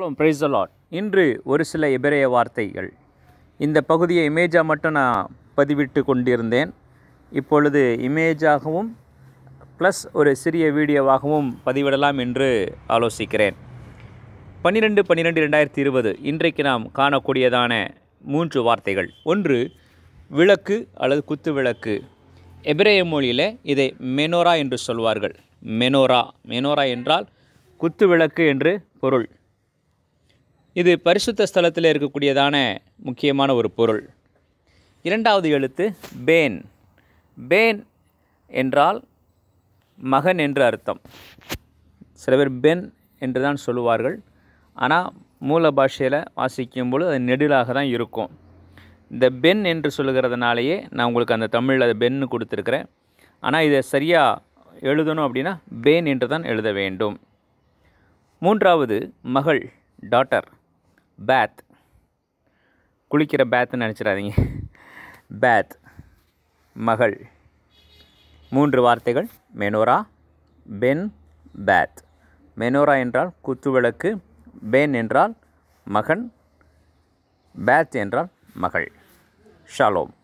hello price allot இன்று ஒரு சில எபிரேய வார்த்தைகள் இந்த பகுதியை இமேஜாக மட்டும் நான் பதிவிட்டு கொண்டிருந்தேன் இப்பொழுது இமேஜாகவும் ப்ளஸ் ஒரு சிறிய வீடியோவாகவும் பதிவிடலாம் என்று ஆலோசிக்கிறேன் பன்னிரெண்டு பன்னிரெண்டு ரெண்டாயிரத்தி இருபது இன்றைக்கு நாம் காணக்கூடியதான மூன்று வார்த்தைகள் ஒன்று விளக்கு அல்லது குத்து விளக்கு எபிரேய மொழியில் இதை மெனோரா என்று சொல்வார்கள் மெனோரா மெனோரா என்றால் குத்து விளக்கு என்று பொருள் இது பரிசுத்த ஸ்தலத்தில் இருக்கக்கூடியதான முக்கியமான ஒரு பொருள் இரண்டாவது எழுத்து பேன் பேன் என்றால் மகன் என்று அர்த்தம் சில பேர் பென் என்று தான் சொல்லுவார்கள் ஆனால் மூல பாஷையில் வாசிக்கும்பொழுது அது நெடிலாக தான் இருக்கும் இந்த பென் என்று சொல்லுகிறதுனாலேயே நான் உங்களுக்கு அந்த தமிழில் அதை பென்னு கொடுத்துருக்குறேன் ஆனால் இதை சரியாக எழுதணும் அப்படின்னா பேன் என்று தான் எழுத வேண்டும் மூன்றாவது மகள் டாட்டர் பேத் குளிக்கிற பேத்துன்னு நினச்சிடாதீங்க பேத் மகள் மூன்று வார்த்தைகள் மெனோரா பென் பேத் மெனோரா என்றால் குத்துவிளக்கு பென் என்றால் மகன் பேத் என்றால் மகள் ஷாலோம்